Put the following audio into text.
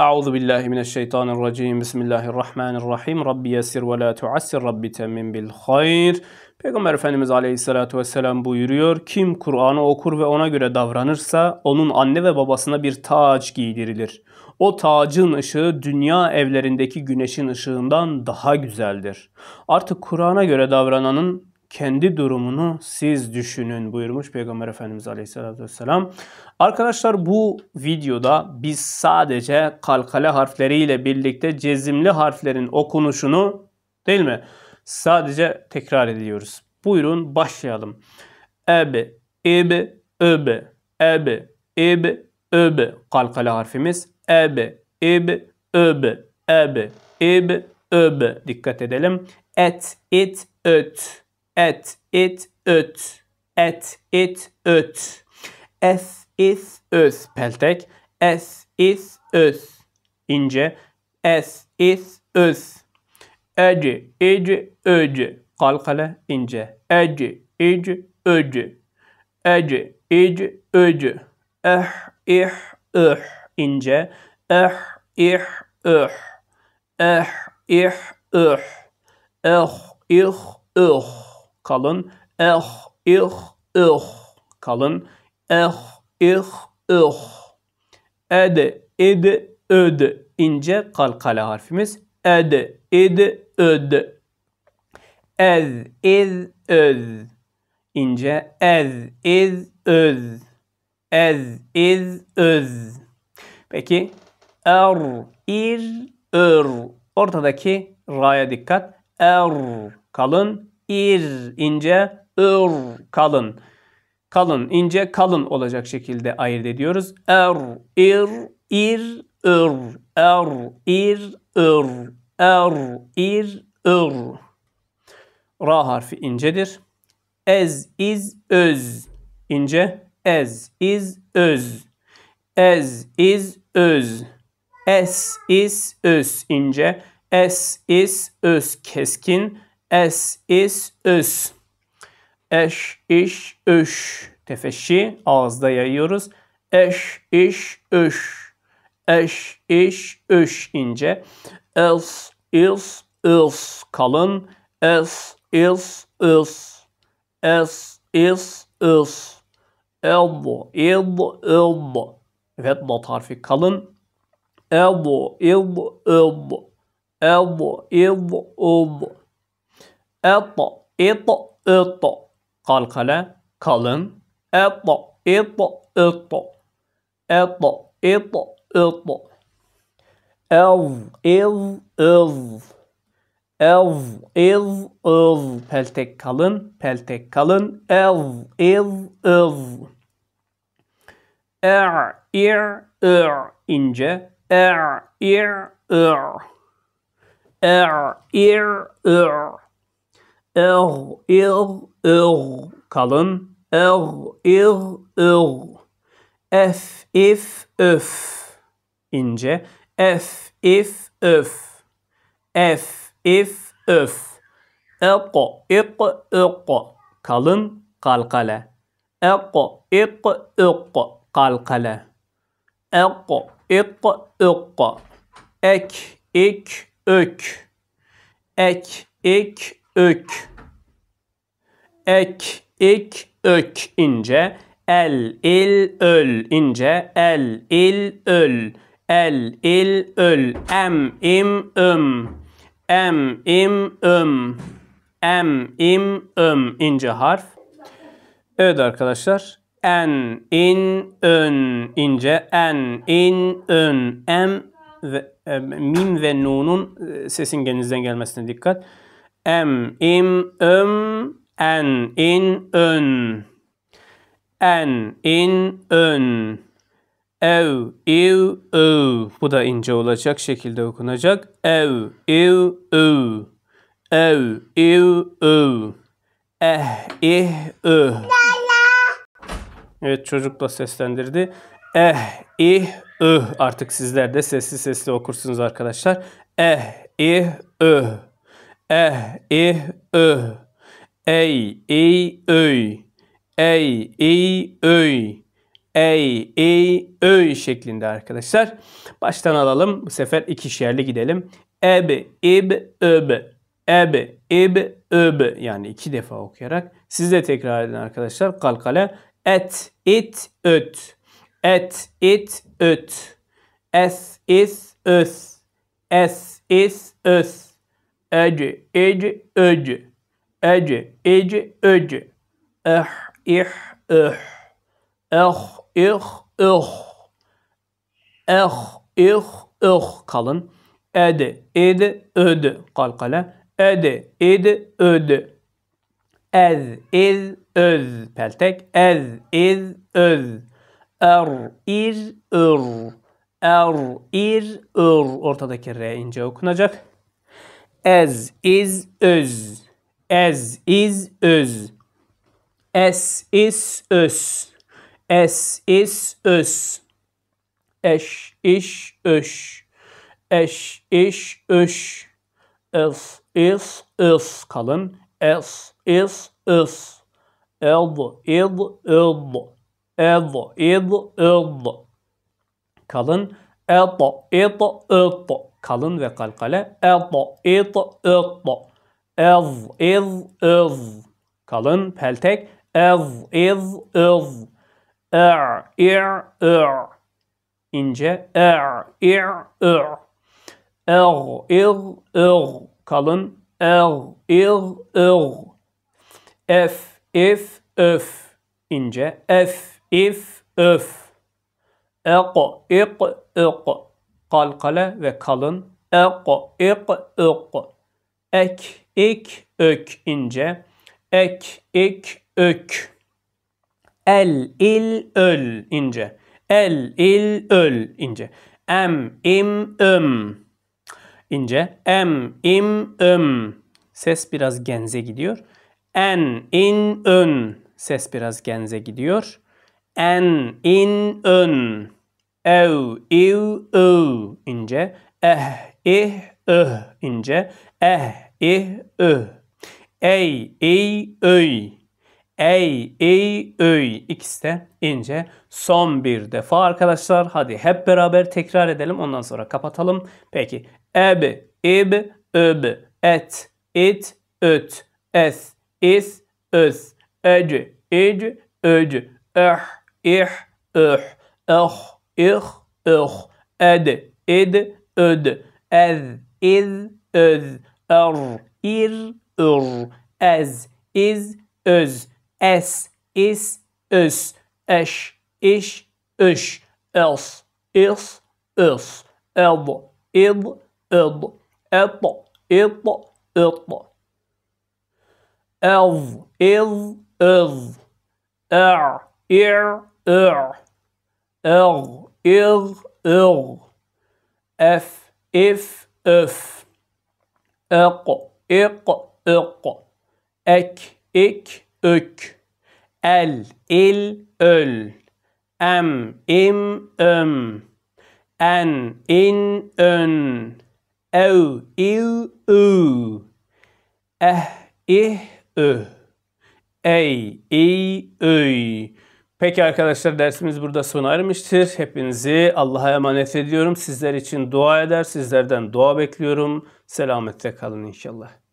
Euzu billahi mineşşeytanirracim. Bismillahirrahmanirrahim. Rabbi yesir ve la tuassir. Rabbi temmin bil hayr. Peygamber Efendimiz Aleyhisselatü Vesselam buyuruyor. Kim Kur'an'ı okur ve ona göre davranırsa onun anne ve babasına bir taç giydirilir. O tacın ışığı dünya evlerindeki güneşin ışığından daha güzeldir. Artık Kur'an'a göre davrananın kendi durumunu siz düşünün buyurmuş Peygamber Efendimiz Aleyhisselatü Vesselam. Arkadaşlar bu videoda biz sadece kalkale harfleriyle birlikte cezimli harflerin okunuşunu değil mi? Sadece tekrar ediyoruz. Buyurun başlayalım. eb ebe, öbe, eb ebe, öbe kalkale harfimiz. eb ebe, öbe, eb ebe, öbe. Dikkat edelim. Et, it, öt. Et, it, öt. Et, it, öt. Es, is, öz. Peltek. Es, is, öz. İnce. Es, is, öz. Eci, ici, öcü. Kalkale, ince. Eci, ici, öcü. Eci, ici, öcü. Eh, ih, öh. İnce. Eh, ih, öh. Eh, ih, öh. Eh, ih, öh kalın. Eh, ih, ih kalın. Eh, ih, ih. Ed, id, öd ince kalkale harfimiz. Ed, id, öd. Ez, iz, öz. İnce ez, iz, öz. Ez, iz, öz. Peki er, ir, ör. Ortadaki ra'ya dikkat. Er kalın, ir ince, ır kalın. Kalın, ince, kalın olacak şekilde ayırt ediyoruz. Er, ir, ir, ır. Er, ir, ır. Er, ir, ır. Ra harfi incedir. Ez, iz, öz. ince. Ez, iz, öz. Ez, iz, öz. Es, is, öz. ince. Es, is, öz. Keskin. Es, is, üs. Eş, iş, üş. Tefeşi ağızda yayıyoruz. Eş, iş, üş. Eş, iş, üş ince. Els, ils, ils kalın. Es, ils, ils. Es, ils, ils. Elbo, ilbo, ilbo. Evet, dot harfi kalın. Elbo, ilbo, ilbo. Elbo, ilbo, ilbo. Eto, eto, eto. Kalkale, kalın. Eto, eto, eto. Eto, eto, eto. Ev, ev, ev. Ev, ev, ev. Peltek kalın, peltek kalın. Ev, ev, ev. Er, ir, er, ir. Er. ince. Er, ir, ir. Er, ir, er. ir. Er, ir, er, ir. Er. Kalın. Er, ir, er, ir. F, if, öf. ince F, if, öf. F, if, öf. Ek, ik, ik. Kalın, kalkale. Ek, ik, ik. Kalkale. Ek, ik, ik. Ek, ik, ök. Ek, ik, ök. Ek, ik, ök ince. El, il, öl ince. El, il, öl. El, il, öl. Em, im, öm, Em, im, öm, Em, im, öm ince harf. Evet arkadaşlar. En, in, ön ince. En, in, ön. Em ve em, mim ve nunun e, sesin gelinizden gelmesine dikkat. Em, im, ım, en, in, ın. En, in, ın. Ev, iv, ıv. Bu da ince olacak şekilde okunacak. Ev, iv, ıv. Ev, iv, ıv. Eh, ih, ıh. Evet çocukla seslendirdi. Eh, ih, ıh. Artık sizler de sesli sesli okursunuz arkadaşlar. Eh, ih, ıh eh, eh, ö, öh. ey ey öy, ey ey öy, ey ey öy şeklinde arkadaşlar. Baştan alalım. Bu sefer iki ikişerli gidelim. Eb, ib, öb, eb, ib, öb. Yani iki defa okuyarak. Siz de tekrar edin arkadaşlar. Kalkale. Et, it, öt. Et, it, öt. Es, is, ös. Es, is, ös. Ece, ece, öce. Ece, ece, öce. Eh, ih, öh. Eh, ih, öh. Eh, ih, öh. Kalın. Ede, ede, öde. Kalkala. Ede, ede, öde. Ez, ez öz. Peltek. Ez, ez öz. Er, ir, ır. Er, ir, ır. Ortadaki R ince okunacak. Ez, iz, öz. Ez, iz, öz. Es, is, öz, Es, is, öz, Eş, iş, öş. Eş, iş, öş. Es, is, ös. Kalın. Es, is, ös. Ez, iz, öz. Ez, iz, öz. Kalın. Et, it, it kalın ve kalkale. Ed, it, ıt. Ez, iz, ız. Kalın, peltek. Ez, iz, ız. Er, ir, ir. İnce. Er, ir, ir. Er, ir, ir. Kalın. Er, ir, ir. F, if, öf. İnce. F, if, öf. Ek, ik, ik kalkale ve kalın. Ek, ik, ök. Ek, ik, ök ince. Ek, ik, ök. El, il, öl ince. El, il, öl ince. Em, im, öm ince. Em, im, öm. Ses biraz genze gidiyor. En, in, ön. Ses biraz genze gidiyor. En, in, ön ev, iv, ıv ince, eh, ih, ıh ince, eh, ih, ıh. Ey, iy, öy. Ey, ey, öy. İkisi de ince. Son bir defa arkadaşlar. Hadi hep beraber tekrar edelim. Ondan sonra kapatalım. Peki. Eb, ib, öb, et, it, öt, es, is, öz, öc, ic, öc, öh, eh, ih, öh, öh, إخ إخ أد إد أد أذ إذ أذ أر إر أر أز إذ أز أس إس أس أش إش إش أص إص إص أض إض إض أط إط إط أظ إظ إظ أع إع إع ار ار ار اف اف اف اق اق اق اك اك اك ال ال ال ام ام ام ان ان ان او او او اه اه اه اي اي اي Peki arkadaşlar dersimiz burada sona ermiştir. Hepinizi Allah'a emanet ediyorum. Sizler için dua eder, sizlerden dua bekliyorum. Selamette kalın inşallah.